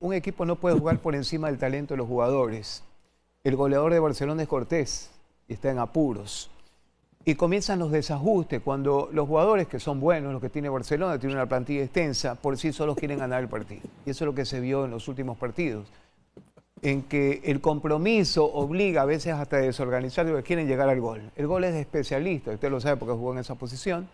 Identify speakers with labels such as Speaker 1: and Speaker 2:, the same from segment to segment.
Speaker 1: un equipo no puede jugar por encima del talento de los jugadores. El goleador de Barcelona es Cortés, y está en apuros. Y comienzan los desajustes cuando los jugadores que son buenos, los que tiene Barcelona, tienen una plantilla extensa, por sí solos quieren ganar el partido. Y eso es lo que se vio en los últimos partidos, en que el compromiso obliga a veces hasta a desorganizar que quieren llegar al gol. El gol es de especialista, usted lo sabe porque jugó en esa posición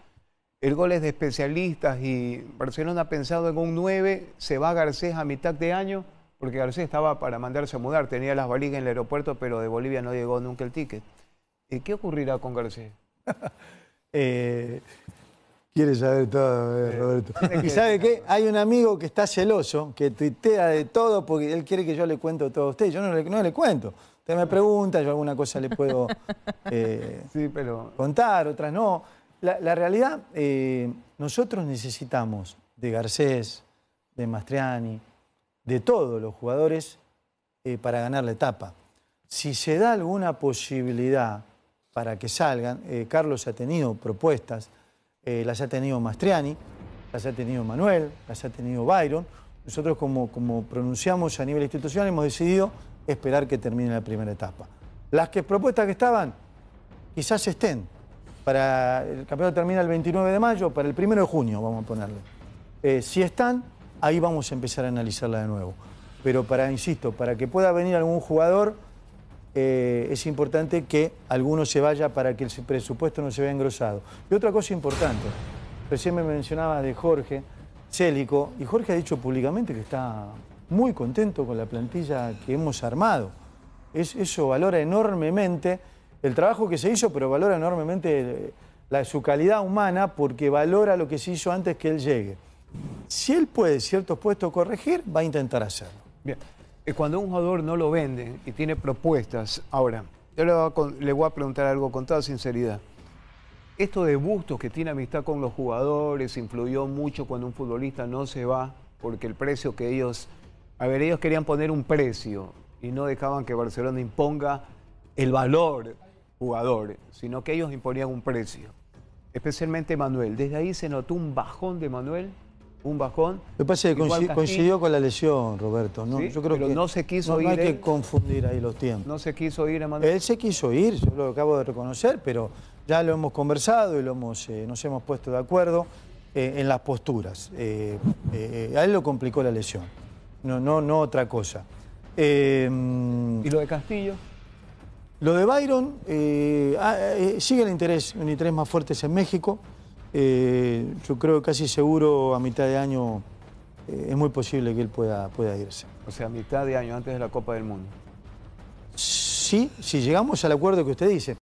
Speaker 1: el gol es de especialistas y Barcelona ha pensado en un 9, se va Garcés a mitad de año, porque Garcés estaba para mandarse a mudar, tenía las valigas en el aeropuerto, pero de Bolivia no llegó nunca el ticket. ¿Y qué ocurrirá con Garcés? Eh,
Speaker 2: quiere saber todo, eh, Roberto. ¿Y sabe qué? Hay un amigo que está celoso, que tuitea de todo, porque él quiere que yo le cuento todo a usted. Yo no le, cuento. Usted me pregunta, yo alguna cosa le puedo eh, contar, otras no. La, realidad, eh, nosotros necesitamos de Garcés, de Mastriani, de todos los jugadores eh, para ganar la etapa. Si se da alguna posibilidad para que salgan, eh, Carlos ha tenido propuestas, las ha tenido Mastriani, las ha tenido Manuel, las ha tenido Byron. Nosotros como, como pronunciamos a nivel institucional hemos decidido esperar que termine la primera etapa. Las que propuestas que estaban, quizás estén, para el campeonato termina el 29 de mayo, para el 1 de junio vamos a ponerle. Eh, si están, ahí vamos a empezar a analizarla de nuevo. Pero para, insisto, para que pueda venir algún jugador, eh, es importante que alguno se vaya para que el presupuesto no se vea engrosado. Y otra cosa importante, recién me mencionaba de Jorge Célico, y Jorge ha dicho públicamente que está muy contento con la plantilla que hemos armado. eso valora enormemente el trabajo que se hizo, pero valora enormemente eh, su calidad humana porque valora lo que se hizo antes que él llegue. Si él puede ciertos puestos corregir, va a intentar
Speaker 1: hacerlo. Bien. Eh, cuando un jugador no lo vende y tiene propuestas, ahora, yo le voy, a, le voy a preguntar algo con toda sinceridad. Esto de Bustos, que tiene amistad con los jugadores, influyó mucho cuando un futbolista no se va, porque el precio que ellos... A ver, ellos querían poner un precio y no dejaban que Barcelona imponga el valor jugadores, sino que ellos imponían un precio, especialmente Manuel. Desde ahí se notó un bajón de Manuel, un bajón. Me parece que coincidió,
Speaker 2: con la lesión, Roberto. ¿no? Yo creo que no se quiso ir. No hay que
Speaker 1: confundir ahí los tiempos. No se quiso ir a Manuel. Él
Speaker 2: se quiso ir, yo lo acabo de reconocer, pero ya lo hemos conversado y lo hemos, eh, nos hemos puesto de acuerdo eh, en las posturas. Eh, a él lo complicó la lesión, no, no, no otra cosa. ¿Y lo de Castillo? Lo de Byron eh, ah, eh, sigue el interés, un interés más fuerte es en México. Eh, yo creo casi seguro a mitad de año es muy posible que él pueda, pueda irse.
Speaker 1: O sea, a mitad de año, antes de la Copa del Mundo.
Speaker 2: Sí, si llegamos al acuerdo que usted dice.